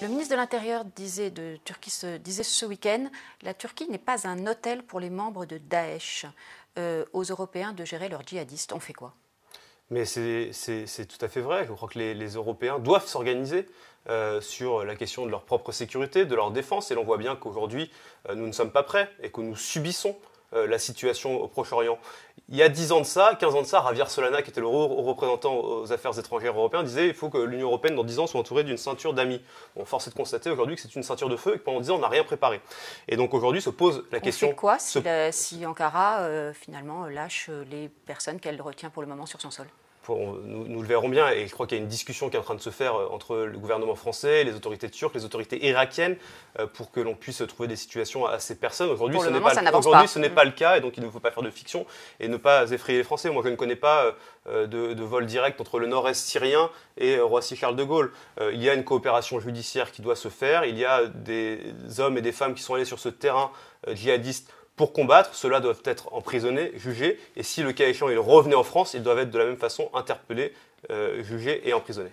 Le ministre de l'Intérieur disait, de Turquie, disait ce week-end La Turquie n'est pas un hôtel pour les membres de Daesh. Euh, aux Européens de gérer leurs djihadistes. On fait quoi mais c'est tout à fait vrai. Je crois que les, Européens doivent s'organiser euh, sur la question de leur propre sécurité, de leur défense. Et l'on voit bien qu'aujourd'hui, euh, nous ne sommes pas prêts et que nous subissons euh, la situation au Proche-Orient. Il y a 10 ans de ça, 15 ans de ça, Javier Solana, qui était le représentant aux affaires étrangères européens, disait il faut que l'Union européenne, dans 10 ans, soit entourée d'une ceinture d'amis. On force est de constater aujourd'hui que c'est une ceinture de feu et que pendant 10 ans, on n'a rien préparé. Et donc aujourd'hui se pose la question. quoi si, Ankara, euh, finalement, lâche les personnes qu'elle retient pour le moment sur son sol nous, le verrons bien, et je crois qu'il y a une discussion qui est en train de se faire euh, entre le gouvernement français, les autorités turques, les autorités irakiennes, euh, pour que l'on puisse trouver des situations à ces personnes. Aujourd'hui, ce n'est pas, mm. le cas, et donc il ne faut pas faire de fiction et ne pas effrayer les Français. Moi, je ne connais pas euh, de, de vol direct entre le nord-est syrien et Roissy-Charles de Gaulle. Il y a une coopération judiciaire qui doit se faire, il y a des hommes et des femmes qui sont allés sur ce terrain djihadiste pour combattre, ceux-là doivent être emprisonnés, jugés, et si le cas échéant ils en France, ils doivent être de la même façon interpellés, euh, jugés et emprisonnés.